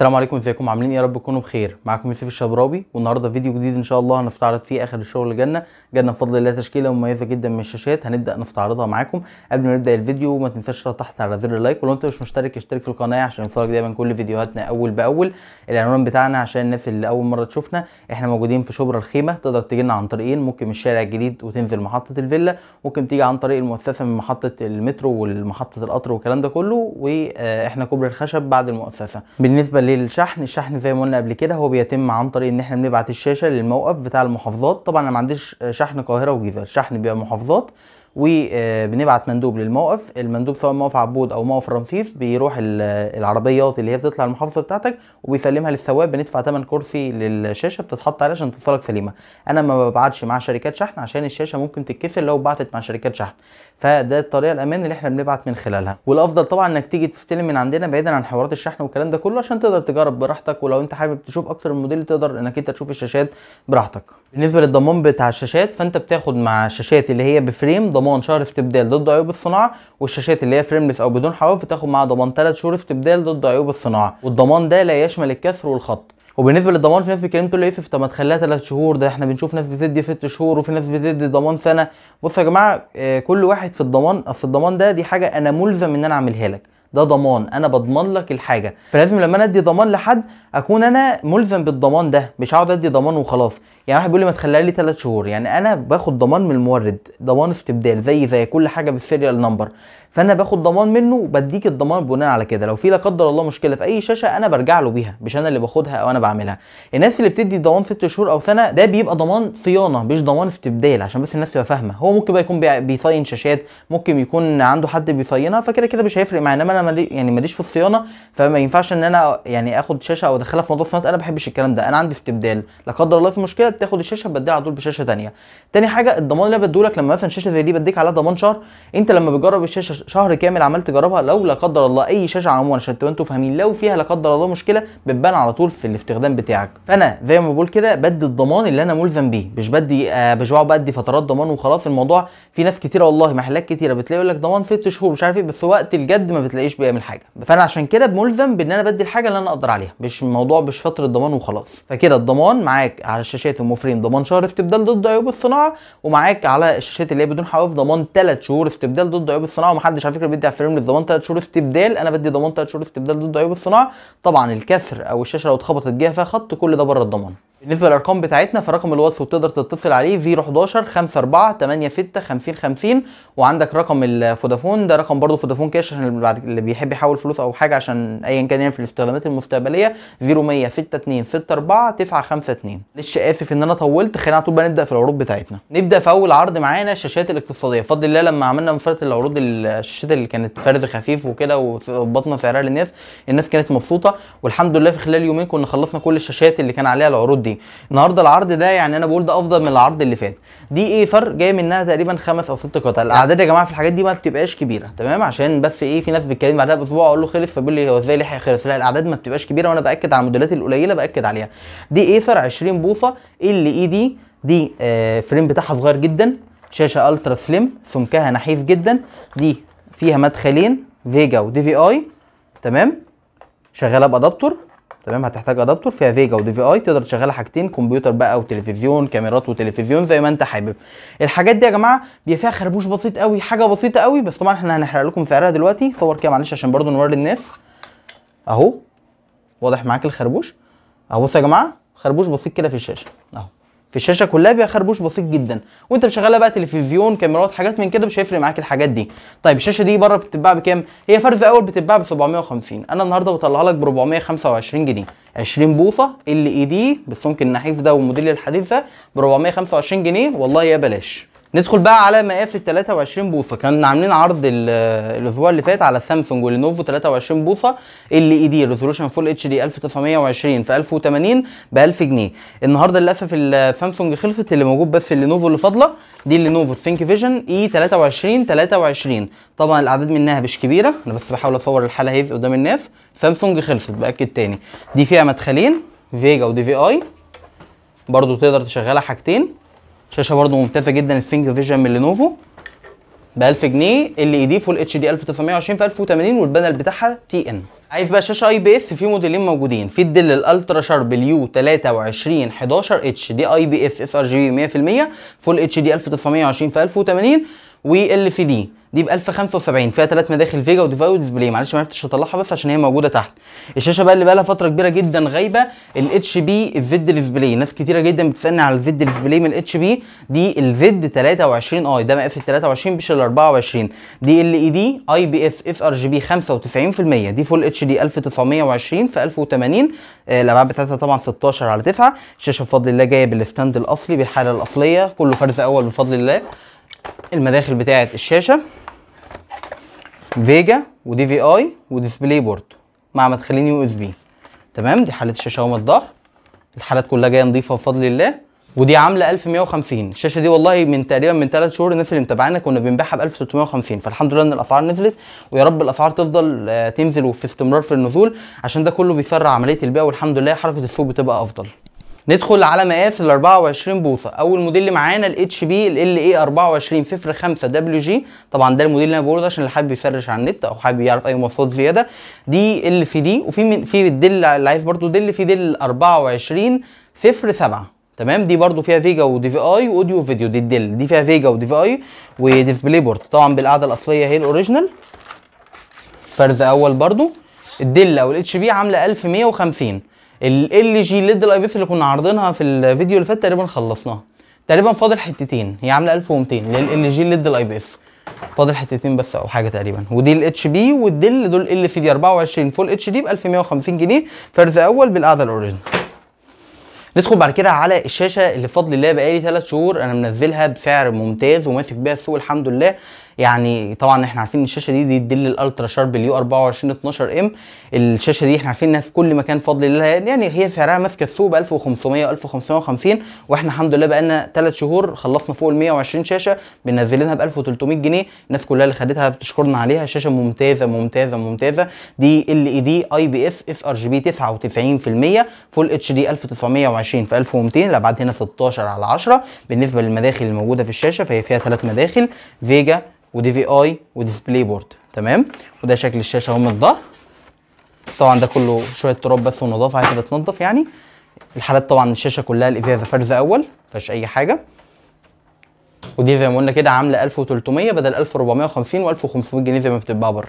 السلام عليكم ازيكم عاملين ايه يا رب تكونوا بخير معاكم يوسف الشبراوي والنهارده فيديو جديد ان شاء الله هنستعرض فيه اخر الشغل اللي جالنا جالنا بفضل الله تشكيله مميزه جدا من الشاشات هنبدا نستعرضها معاكم قبل ما نبدا الفيديو ما تنساش تحت على زر اللايك ولو انت مش مشترك اشترك في القناه عشان يوصلك دايما كل فيديوهاتنا اول باول العنوان بتاعنا عشان الناس اللي اول مره تشوفنا احنا موجودين في شبرا الخيمه تقدر تيجي لنا عن طريقين ممكن من الشارع الجديد وتنزل محطه الفيلا ممكن تيجي عن طريق المؤسسه من محطه المترو والمحطه القطر والكلام ده كله واحنا كوبري الخشب بعد المؤسسه بالنسبه للشحن الشحن زي ما قلنا قبل كده هو بيتم عن طريق ان احنا بنبعت الشاشه للموقف بتاع المحافظات طبعا انا ما عنديش شحن قاهره والجيزه الشحن بيبقى محافظات وبنبعت مندوب للموقف المندوب سواء موقف عبود او موقف رمسيس بيروح العربيات اللي هي بتطلع المحافظه بتاعتك وبيسلمها للثواب بندفع ثمن كرسي للشاشه بتتحط عليه عشان توصلك سليمه انا ما ببعتش مع شركات شحن عشان الشاشه ممكن تتكسر لو بعتت مع شركات شحن فده الطريقه الامان اللي احنا بنبعت من خلالها والافضل طبعا انك تيجي تستلم من عندنا بعيدا عن حوارات الشحن والكلام ده كله عشان تقدر تجرب براحتك ولو انت حابب تشوف اكتر من موديل تقدر انك انت تشوف الشاشات براحتك بالنسبه للضمان بتاع الشاشات فانت بتاخد مع الشاشات اللي هي بفريم ضمان شهر استبدال ضد عيوب الصناعه والشاشات اللي هي فريملس او بدون حواف بتاخد معاها ضمان 3 شهور استبدال ضد عيوب الصناعه والضمان ده لا يشمل الكسر والخط وبالنسبه للضمان في ناس بيتكلموا تقول لي يوسف طب ما تخليها 3 شهور ده احنا بنشوف ناس بتدي 6 شهور وفي ناس بتدي ضمان سنه بصوا يا جماعه آه، كل واحد في الضمان اصل الضمان ده دي حاجه انا ملزم ان انا اعملها لك ده ضمان انا بضمن لك الحاجه فلازم لما انا ادي ضمان لحد اكون انا ملزم بالضمان ده مش هقعد ادي ضمان وخلاص يعني واحد بيقول لي ما تخليها لي 3 شهور يعني انا باخد ضمان من المورد ضمان استبدال زي زي كل حاجه بالسيريال نمبر فانا باخد ضمان منه وبديك الضمان بناء على كده لو في لا قدر الله مشكله في اي شاشه انا برجع له بيها مش انا اللي باخدها او انا بعملها الناس اللي بتدي ضمان 6 شهور او سنه ده بيبقى ضمان صيانه مش ضمان استبدال عشان بس الناس تبقى فاهمه هو ممكن بقى يكون بيصين شاشات ممكن يكون عنده حد بيصينها فكده كده مش هيفرق معانا انا مالي يعني ماليش في الصيانه فما ينفعش ان انا يعني اخد شاشه او ادخلها في موضوع الصيانه انا ما بحبش الكلام ده انا عندي استبدال لا قدر الله في مشكله بتاخد الشاشه بديها على طول بشاشه ثانيه تاني حاجه الضمان اللي لك لما مثلا شاشه زي دي بديك عليها ضمان شهر انت لما بتجرب الشاشه شهر كامل عمال تجربها لو لا قدر الله اي شاشه عموما عشان تبقى انتوا فاهمين لو فيها لا قدر الله مشكله بتبان على طول في الاستخدام بتاعك فانا زي ما بقول كده بدي الضمان اللي انا ملزم بيه مش بدي آه مش بدي فترات ضمان وخلاص الموضوع في ناس كتيره والله محلات كتيره بتلاقي يقول لك ضمان ست شهور مش عارف ايه بس وقت الجد ما بتلاقيش الجيش بيعمل حاجه فانا عشان كده ملزم بان انا بدي الحاجه اللي انا اقدر عليها مش الموضوع مش فتره ضمان وخلاص فكده الضمان معاك على الشاشات الموفرين ضمان شهر استبدال ضد عيوب الصناعه ومعاك على الشاشات اللي هي بدون حواف ضمان 3 شهور استبدال ضد عيوب الصناعه ومحدش على فكره بيدي على فريم ضمان 3 شهور استبدال انا بدي ضمان 3 شهور استبدال ضد عيوب الصناعه طبعا الكسر او الشاشه لو اتخبطت جهه فيها خط كل ده بره الضمان بالنسبه للارقام بتاعتنا فرقم الواتس وتقدر تتصل عليه 011 54 86 50 50 وعندك رقم الفودافون ده رقم برضه فودافون كاش عشان اللي بيحب يحول فلوس او حاجه عشان ايا كان يعني في الاستخدامات المستقبليه 0100 62 64 952 معلش اسف ان انا طولت خلينا على طول بقى نبدا في العروض بتاعتنا نبدا في اول عرض معانا الشاشات الاقتصاديه بفضل الله لما عملنا مفرده العروض الشاشات اللي كانت فرز خفيف وكده وظبطنا سعرها للناس الناس كانت مبسوطه والحمد لله في خلال يومين كنا خلصنا كل الشاشات اللي كان عليها العروض دي عرضين النهارده العرض ده يعني انا بقول ده افضل من العرض اللي فات دي ايه فرق جاي منها تقريبا خمس او ست قطع الاعداد يا جماعه في الحاجات دي ما بتبقاش كبيره تمام عشان بس ايه في ناس بتتكلم بعدها باسبوع اقول له خلص فبيقول لي هو ازاي لحق خلص لا الاعداد ما بتبقاش كبيره وانا باكد على الموديلات القليله باكد عليها دي ايثر 20 بوصه ال اي دي دي آه فريم بتاعها صغير جدا شاشه الترا سليم سمكها نحيف جدا دي فيها مدخلين فيجا ودي في اي تمام شغاله بادابتور تمام هتحتاج ادابتور فيها فيجا ودي في اي تقدر تشغلها حاجتين كمبيوتر بقى وتلفزيون كاميرات وتلفزيون زي ما انت حابب الحاجات دي يا جماعه بيبقى فيها خربوش بسيط قوي حاجه بسيطه قوي بس طبعا احنا هنحرق لكم سعرها دلوقتي صور كده معلش عشان برضو نوري الناس اهو واضح معاك الخربوش اهو بصوا يا جماعه خربوش بسيط كده في الشاشه اهو في الشاشه كلها بيبقى خربوش بسيط جدا وانت مشغلها بقى تلفزيون كاميرات حاجات من كده مش هيفرق معاك الحاجات دي طيب الشاشه دي بره بتتباع بكام هي فرز اول بتتباع ب 750 انا النهارده بطلعها لك ب 425 جنيه 20 بوصه ال اي دي بالسمك النحيف ده والموديل الحديث ده ب 425 جنيه والله يا بلاش ندخل بقى على مقاس ال 23 بوصه كنا عاملين عرض الاسبوع اللي فات على سامسونج ولينوفو 23 بوصه ال اي دي ريزولوشن فول اتش دي 1920 في 1080 ب 1000 جنيه النهارده للاسف السامسونج خلصت اللي موجود بس اللينوفو اللي فاضله دي اللينوفو ثينك فيجن اي 23 23 طبعا الاعداد منها مش كبيره انا بس بحاول اصور الحاله هيز قدام الناس سامسونج خلصت باكد تاني دي فيها مدخلين فيجا ودي في اي برضو تقدر تشغلها حاجتين شاشه برده ممتازه جدا الفينج فيجن من لينوفو ب 1000 جنيه اللي اي دي فول اتش دي 1920 في 1080 والبانل بتاعها تي ان عايز بقى شاشه اي بي اس في موديلين موجودين في الدل الالترا شارب اليو 23 11 اتش دي اي بي اس اس ار جي بي 100% فول اتش دي 1920 في 1080 وال سي دي دي ب 1075 فيها ثلاث مداخل فيجا وديفاي وديسبلاي معلش ما عرفتش اطلعها بس عشان هي موجوده تحت الشاشه بقى اللي بقى لها فتره كبيره جدا غايبه الاتش بي الزد ديسبلاي ناس كتيره جدا بتسالني على الزد ديسبلاي من الاتش بي دي الزد 23 اي ده مقاس ال 23 مش ال 24 دي ال اي e دي اي بي اس اس ار جي بي 95% دي فول اتش دي 1920 في 1080 آه، الابعاد بتاعتها طبعا 16 على 9 الشاشه بفضل الله جايه بالستاند الاصلي بالحاله الاصليه كله فرز اول بفضل الله المداخل بتاعت الشاشه فيجا ودي في اي وديسبلاي بورد مع مدخلين يو اس بي تمام دي حاله الشاشه يوم الظهر الحالات كلها جايه نظيفه بفضل الله ودي عامله 1150 الشاشه دي والله من تقريبا من 3 شهور الناس اللي متابعانا كنا بنبيعها ب 1650 فالحمد لله ان الاسعار نزلت ويا رب الاسعار تفضل آه، تنزل وفي استمرار في النزول عشان ده كله بيسرع عمليه البيع والحمد لله حركه السوق بتبقى افضل ندخل على مقاس ال 24 بوصه اول موديل معانا الاتش بي ال اي 24 05 دبليو جي طبعا ده الموديل اللي انا بقوله ده عشان اللي حابب يسرش على النت او حابب يعرف اي مواصفات زياده دي ال في دي وفي من في الدل اللي عايز برده دل في دل 24 07 تمام دي برده فيها فيجا ودي في اي واوديو فيديو دي الدل دي فيها فيجا ودي في اي وديسبلاي بورد طبعا بالقعده الاصليه هي الاوريجينال فرز اول برده الدل او الاتش بي عامله 1150 ال جي ليد الاي بي اف اللي كنا عارضينها في الفيديو اللي فات تقريبا خلصناها تقريبا فاضل حتتين يعني هي عامله 1200 لل جي ليد الاي بي اف فاضل حتتين بس او حاجه تقريبا ودي الاتش بي والدل دول ال سي دي 24 فول اتش دي ب 1150 جنيه فرز اول بالقعده الاوريجينال ندخل بعد كده على الشاشه اللي بفضل الله بقالي ثلاث شهور انا منزلها بسعر ممتاز وماسك بيها السوق الحمد لله يعني طبعا احنا عارفين الشاشه دي دي الدل الالترا شارب اليو 24 12 ام الشاشه دي احنا عارفين انها في كل مكان فضل الله يعني هي سعرها ماسكه السوق ب 1500 1550 واحنا الحمد لله بقى لنا ثلاث شهور خلصنا فوق ال 120 شاشه بننزلينها ب 1300 جنيه الناس كلها اللي خدتها بتشكرنا عليها شاشه ممتازه ممتازه ممتازه دي ال اي دي اي بي اس اس ار جي بي 99% فول اتش دي 1920 في 1200 الابعاد هنا 16 على 10 بالنسبه للمداخل الموجوده في الشاشه فهي فيها ثلاث مداخل فيجا ودي في اي وديسبلاي بورد تمام وده شكل الشاشه اهو من الظهر طبعا ده كله شويه تراب بس ونظافه عايزه تتنظف يعني الحالات طبعا الشاشه كلها الازازه فرزه اول مفيهاش اي حاجه ودي زي ما قلنا كده عامله 1300 بدل 1450 و1500 جنيه زي ما بتتباع بره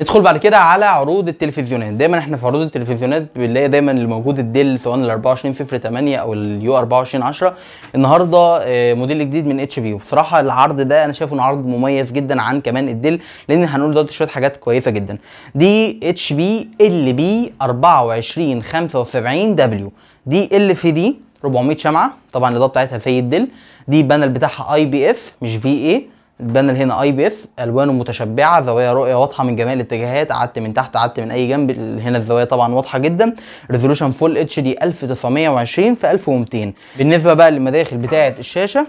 ادخل بعد كده على عروض التلفزيونات دايما احنا في عروض التلفزيونات بنلاقي دايما اللي موجود الديل سواء ال 2408 او اليو 2410 النهارده آه، موديل جديد من اتش بي وبصراحه العرض ده انا شايفه انه عرض مميز جدا عن كمان الديل لان هنقول دلوقتي شويه حاجات كويسه جدا دي اتش بي ال بي 2475 دبليو دي ال في دي 400 شمعه طبعا الاضاءه بتاعتها زي الديل دي بانل بتاعها اي بي اف مش في اي البانل هنا اي بي اف الوانه متشبعه زوايا رؤيه واضحه من جميع الاتجاهات قعدت من تحت قعدت من اي جنب هنا الزوايا طبعا واضحه جدا ريزولوشن فول اتش دي 1920 في 1200 بالنسبه بقى للمداخل بتاعه الشاشه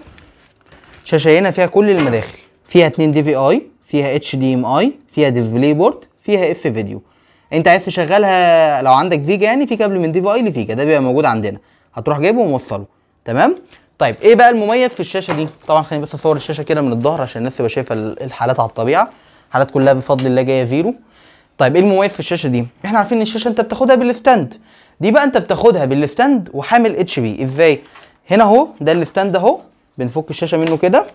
شاشه هنا فيها كل المداخل فيها 2 دي في اي فيها اتش دي ام اي فيها ديسبلاي بورد فيها اف فيديو انت عايز تشغلها لو عندك فيجا يعني في كابل من دي في اي لفيجا ده بيبقى موجود عندنا هتروح جايبه وموصله تمام طيب ايه بقى المميز في الشاشه دي طبعا خليني بس اصور الشاشه كده من الظهر عشان الناس تبقى شايفه الحالات على الطبيعه الحالات كلها بفضل الله جايه زيرو طيب ايه المميز في الشاشه دي احنا عارفين ان الشاشه انت بتاخدها بالستاند دي بقى انت بتاخدها بالستاند وحامل اتش بي ازاي هنا اهو ده الستاند اهو بنفك الشاشه منه كده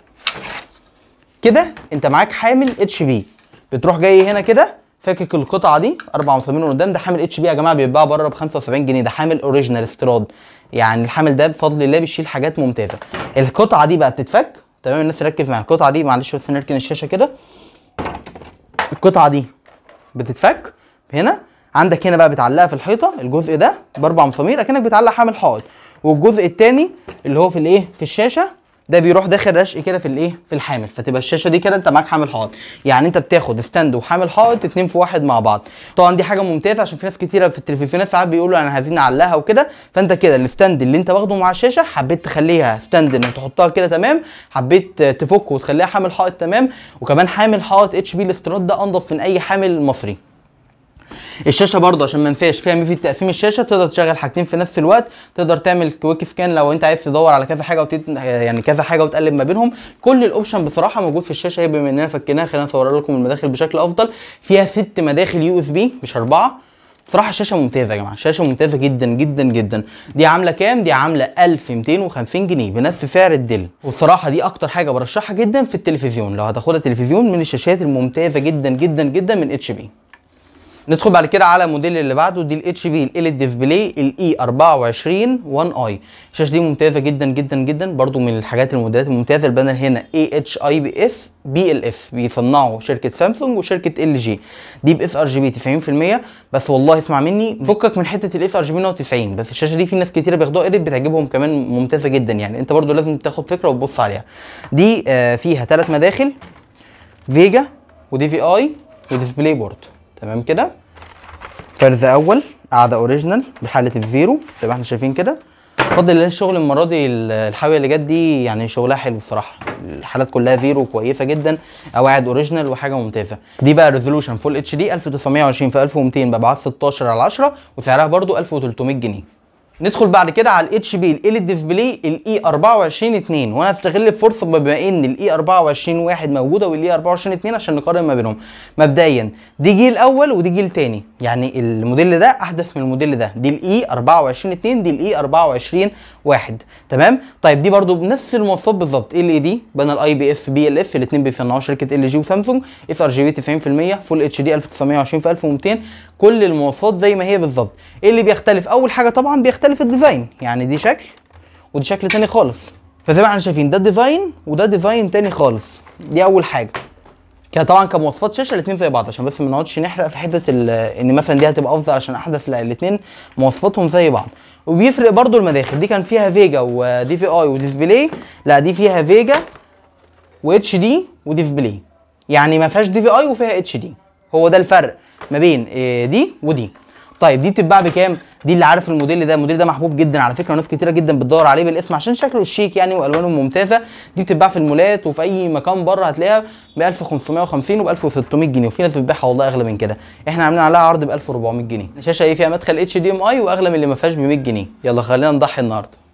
كده انت معاك حامل اتش بي بتروح جاي هنا كده فاكك القطعه دي اربع من قدام ده حامل اتش بي يا جماعه بيتباع بره ب 75 جنيه ده حامل اوريجينال استيراد يعني الحامل ده بفضل الله بيشيل حاجات ممتازه القطعه دي بقى بتتفك تمام الناس ركز مع القطعه دي معلش بس نركن الشاشه كده القطعه دي بتتفك هنا عندك هنا بقى بتعلقها في الحيطه الجزء ده باربع مسامير اكنك بتعلق حامل حائط والجزء الثاني اللي هو في الايه في الشاشه ده بيروح داخل رشق كده في الايه في الحامل فتبقى الشاشه دي كده انت معاك حامل حائط يعني انت بتاخد ستاند وحامل حائط اتنين في واحد مع بعض طبعا دي حاجه ممتازه عشان في ناس كتيره في التلفزيونات ساعات بيقولوا انا عايزين نعلقها وكده فانت كده الستاند اللي انت واخده مع الشاشه حبيت تخليها ستاند انك تحطها كده تمام حبيت تفكه وتخليها حامل حائط تمام وكمان حامل حائط اتش بي الاستيراد ده انضف من اي حامل مصري الشاشه برضه عشان ما انساش فيها ميزه تقسيم الشاشه تقدر تشغل حاجتين في نفس الوقت تقدر تعمل كويك سكان لو انت عايز تدور على كذا حاجه وتت... يعني كذا حاجه وتقلب ما بينهم كل الاوبشن بصراحه موجود في الشاشه هي بما اننا فكيناها خلينا نصور لكم المداخل بشكل افضل فيها ست مداخل يو اس بي مش اربعه بصراحه الشاشه ممتازه يا جماعه الشاشه ممتازه جدا جدا جدا دي عامله كام دي عامله 1250 جنيه بنفس سعر الدل والصراحه دي اكتر حاجه برشحها جدا في التلفزيون لو هتاخدها تلفزيون من الشاشات الممتازه جدا جدا جدا من اتش بي ندخل بعد كده على الموديل اللي بعده دي الاتش بي ال ديسبلاي الاي 24 1 اي الشاشه دي ممتازه جدا جدا جدا برده من الحاجات الموديلات الممتازه البانل هنا اي اتش اي بي اس بي ال اس بيصنعوا شركه سامسونج وشركه ال جي دي باس ار جي بي 90% بس والله اسمع مني فكك من حته الاس ار جي بي 90 بس الشاشه دي في ناس كتيره بياخدوها قريب بتعجبهم كمان ممتازه جدا يعني انت برده لازم تاخد فكره وتبص عليها دي آه فيها ثلاث مداخل فيجا ودي في اي وديسبلاي بورد تمام كده فرز اول قاعده اوريجينال بحاله الزيرو زي ما احنا شايفين كده فضل الله الشغل المره دي الحاويه اللي جت دي يعني شغلها حلو بصراحه الحالات كلها زيرو كويسه جدا قواعد اوريجينال وحاجه ممتازه دي بقى ريزولوشن فول اتش دي 1920 في 1200 بابعاد 16 على 10 وسعرها برده 1300 جنيه ندخل بعد كده على الاتش بي ال ديسبلاي الاي 24 2 وانا هستغل الفرصه بما ان الاي 24 1 موجوده والاي 24 2 عشان نقارن ما بينهم مبدئيا دي جيل اول ودي جيل ثاني يعني الموديل ده احدث من الموديل ده دي الاي 24 2 دي الاي 24 1 تمام طيب دي برده بنفس المواصفات بالظبط ال اي دي بين الاي بي اس بي ال اس الاثنين بيصنعوه شركه ال جي وسامسونج اف ار جي بي 90% فول اتش دي 1920 في 1200 كل المواصفات زي ما هي بالظبط ايه اللي بيختلف اول حاجه طبعا بيختلف بيختلف الديفاين يعني دي شكل ودي شكل تاني خالص فزي ما احنا شايفين ده ديفاين وده ديفاين تاني خالص دي اول حاجه كده طبعا كمواصفات شاشه الاثنين زي بعض عشان بس ما نقعدش نحرق في حته ان مثلا دي هتبقى افضل عشان احدث لا الاثنين مواصفاتهم زي بعض وبيفرق برده المداخل دي كان فيها فيجا ودي في اي وديسبلاي لا دي فيها فيجا واتش دي وديسبلاي يعني ما فيهاش دي في اي وفيها اتش دي هو ده الفرق ما بين آه، دي ودي طيب دي بتتباع بكام دي اللي عارف الموديل ده الموديل ده محبوب جدا على فكره ناس كتيره جدا بتدور عليه بالاسم عشان شكله شيك يعني والوانه ممتازه دي بتتباع في المولات وفي اي مكان بره هتلاقيها ب 1550 وب 1600 جنيه وفي ناس بتبيعها والله اغلى من كده احنا عاملين عليها عرض ب 1400 جنيه الشاشه ايه فيها مدخل اتش دي ام اي واغلى من اللي ما فيهاش ب 100 جنيه يلا خلينا نضحي النهارده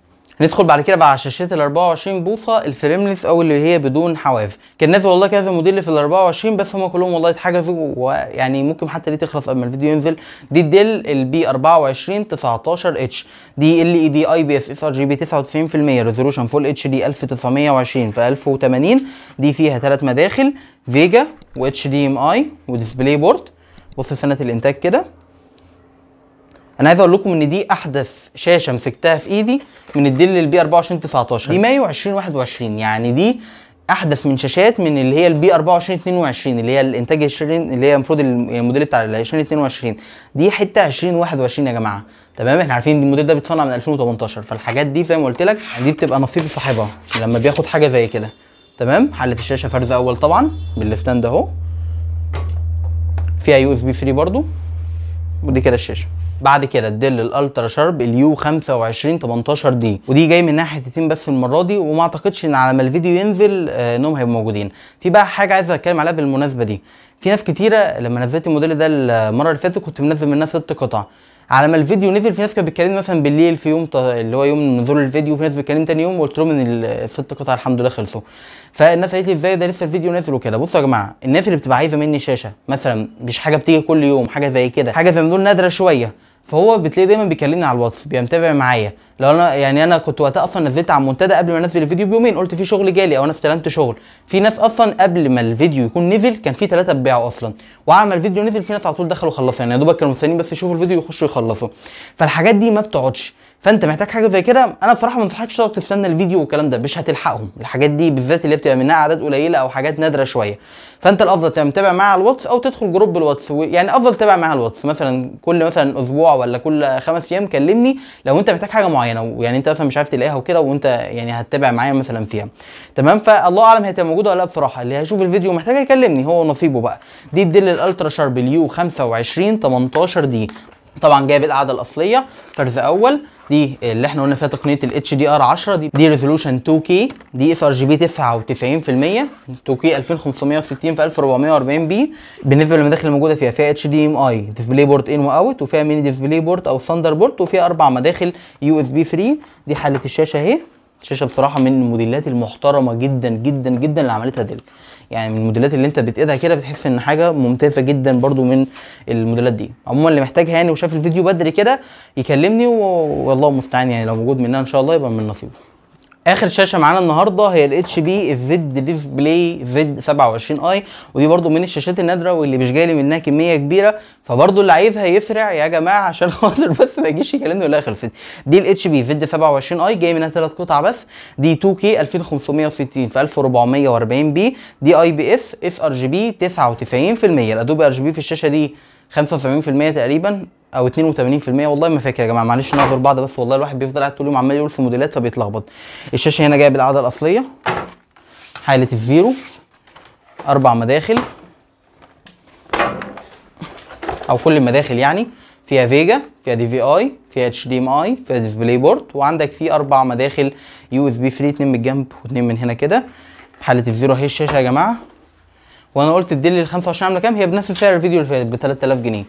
ندخل بعد كده بقى على شاشات ال 24 بوصه الفريملس او اللي هي بدون حواف كان نازل والله كذا موديل في ال 24 بس هم كلهم والله اتحجزوا ويعني ممكن حتى دي تخلص قبل ما الفيديو ينزل دي الديل البي 24 19 اتش دي ال اي دي اي بي اس اس ار جي بي 99% ريزولوشن فول اتش دي 1920 في 1080 دي فيها ثلاث مداخل فيجا و اتش دي ام اي وديسبلاي بورد بص سنه الانتاج كده انا عايز اقول لكم ان دي احدث شاشه مسكتها في ايدي من الديل البي 24 19 دي مايو 2021 يعني دي احدث من شاشات من اللي هي البي 24 22 اللي هي الانتاج 20 اللي هي المفروض الموديل يعني بتاع ال 2022 دي حته 2021 يا جماعه تمام احنا عارفين دي الموديل ده بيتصنع من 2018 فالحاجات دي زي ما قلت لك دي بتبقى نصيب صاحبها لما بياخد حاجه زي كده تمام حلت الشاشه فرزه اول طبعا بالستاند اهو فيها يو اس بي 3 برضو ودي كده الشاشه بعد كده الدل الالترا شارب اليو 25 18 دي ودي جاي منها حتتين بس المره دي وما اعتقدش ان على ما الفيديو ينزل آه، انهم هيبقوا موجودين في بقى حاجه عايز اتكلم عليها بالمناسبه دي في ناس كتيره لما نزلت الموديل ده المره اللي فاتت كنت منزل منها ست قطع على ما الفيديو نزل في ناس كانت بتكلمني مثلا بالليل في يوم اللي هو يوم نزول الفيديو في ناس بتكلمني تاني يوم وقلت لهم ان الست قطع الحمد لله خلصوا فالناس قالت لي ازاي ده لسه الفيديو نازل وكده بصوا يا جماعه الناس اللي بتبقى عايزه مني شاشه مثلا مش حاجه بتيجي كل يوم حاجه زي كده حاجه زي ما نادره شويه فهو بتلاقيه دايما بيكلمني على الواتس بيتابع معايا لو انا يعني انا كنت وقتها اصلا نزلت على المنتدى قبل ما انزل الفيديو بيومين قلت في شغل جالي او انا استلمت شغل في ناس اصلا قبل ما الفيديو يكون نزل كان في ثلاثه اتباعوا اصلا وعلى ما الفيديو نزل في ناس على طول دخلوا خلصوا يعني يا دوبك كانوا مستنيين بس يشوفوا الفيديو يخشوا يخلصوا فالحاجات دي ما بتقعدش فانت محتاج حاجه زي كده انا بصراحه ما انصحكش تقعد تستنى الفيديو والكلام ده مش هتلحقهم الحاجات دي بالذات اللي بتبقى منها اعداد قليله او حاجات نادره شويه فانت الافضل تبقى متابع مع الواتس او تدخل جروب الواتس يعني افضل تتابع مع الواتس مثلا كل مثلا اسبوع ولا كل خمس ايام كلمني لو انت محتاج حاجه معينه يعني انت مثلا مش عارف تلاقيها وكده وانت يعني هتتابع معايا مثلا فيها تمام فالله اعلم هي موجوده ولا لا بصراحه اللي هيشوف الفيديو محتاج يكلمني هو نصيبه بقى دي الدل الالترا شارب اليو 25 18 دي طبعا جايب القاعده الاصليه فرز اول دي اللي احنا قلنا فيها تقنيه الاتش دي ار 10 دي دي ريزولوشن 2K دي اف ار جي بي 99% 2K 2560 في 1440 بي بالنسبه للمداخل الموجوده فيها فيها اتش دي ام اي ديسبلاي بورت ان واوت وفيها ميني ديسبلاي بورت او ثاندر بورت وفيها اربع مداخل يو اس بي 3 دي حاله الشاشه اهي الشاشه بصراحه من الموديلات المحترمه جدا جدا جدا اللي عملتها ديل يعني من الموديلات اللي انت بتقيدها كده بتحس ان حاجه ممتازه جدا برضو من الموديلات دي عموما اللي محتاجها يعني وشاف الفيديو بدري كده يكلمني والله المستعان يعني لو موجود منها ان شاء الله يبقى من نصيبه اخر شاشه معانا النهارده هي الاتش بي الزد ديسبلاي زد 27 اي ودي برده من الشاشات النادره واللي مش جاي لي منها كميه كبيره فبرده اللي عايزها يفرع يا جماعه عشان خاطر بس ما يجيش يكلمني ولا خلصت دي الاتش بي زد 27 اي جاي منها ثلاث قطع بس دي 2 كي 2560 في 1440 بي دي اي بي اس اس ار جي بي 99% الادوبي ار جي بي في الشاشه دي 75% تقريبا او 82% والله ما فاكر يا جماعه معلش نظر بعض بس والله الواحد بيفضل قاعد طول اليوم عمال يقول في موديلات فبيتلخبط الشاشه هنا جايه بالقاعده الاصليه حاله الزيرو اربع مداخل او كل المداخل يعني فيها فيجا فيها دي في اي فيها اتش دي ام اي فيها ديسبلاي بورد وعندك في اربع مداخل يو اس بي 3 اتنين من الجنب واتنين من هنا كده حاله الزيرو اهي الشاشه يا جماعه وانا قلت الديل ال 25 عامله كام هي بنفس سعر الفيديو اللي فات ب 3000 جنيه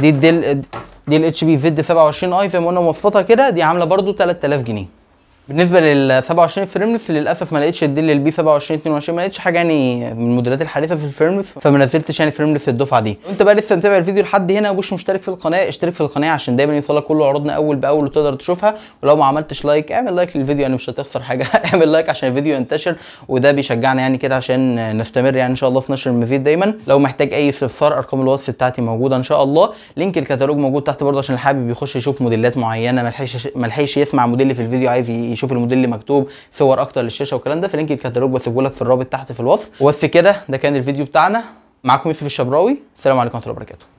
دي الديل دي الاتش بي فيد 27 اي زي قلنا مواصفاتها كده دي عامله برده 3000 جنيه بالنسبه لل 27 فريملس للاسف ما لقيتش الديل للبي 27 22 ما لقيتش حاجه يعني من الموديلات الحديثه في الفريملس فما نزلتش يعني فريملس الدفعه دي انت بقى لسه متابع الفيديو لحد هنا ومش مشترك في القناه اشترك في القناه عشان دايما يوصلك كل عروضنا اول باول وتقدر تشوفها ولو ما عملتش لايك اعمل لايك للفيديو يعني مش هتخسر حاجه اعمل لايك عشان الفيديو ينتشر وده بيشجعنا يعني كده عشان نستمر يعني ان شاء الله في نشر المزيد دايما لو محتاج اي استفسار ارقام الواتس بتاعتي موجوده ان شاء الله لينك الكتالوج موجود تحت برضه عشان اللي حابب يخش يشوف موديلات معينه ما لحقش يسمع موديل في الفيديو عايز يشوف الموديل اللي مكتوب صور اكتر للشاشه والكلام ده فلينك الكتالوج بسيبه لك في الرابط تحت في الوصف وبس كده ده كان الفيديو بتاعنا معاكم يوسف الشبراوي السلام عليكم ورحمه الله وبركاته